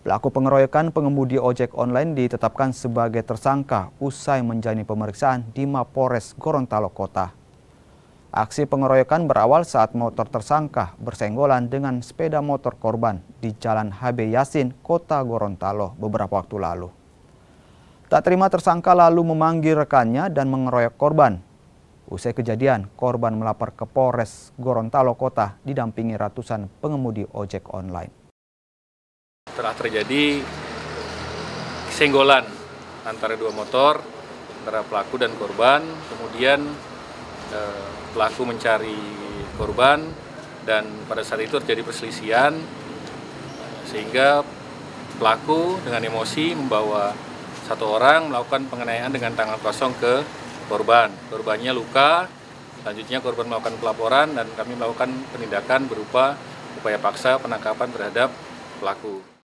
Pelaku pengeroyokan pengemudi ojek online ditetapkan sebagai tersangka usai menjalani pemeriksaan di Mapores Gorontalo Kota. Aksi pengeroyokan berawal saat motor tersangka bersenggolan dengan sepeda motor korban di Jalan HB Yasin, Kota Gorontalo beberapa waktu lalu. Tak terima tersangka lalu memanggil rekannya dan mengeroyok korban. Usai kejadian, korban melapor ke Polres Gorontalo Kota didampingi ratusan pengemudi ojek online telah terjadi senggolan antara dua motor antara pelaku dan korban kemudian eh, pelaku mencari korban dan pada saat itu terjadi perselisihan sehingga pelaku dengan emosi membawa satu orang melakukan pengenaian dengan tangan kosong ke korban korbannya luka selanjutnya korban melakukan pelaporan dan kami melakukan penindakan berupa upaya paksa penangkapan terhadap pelaku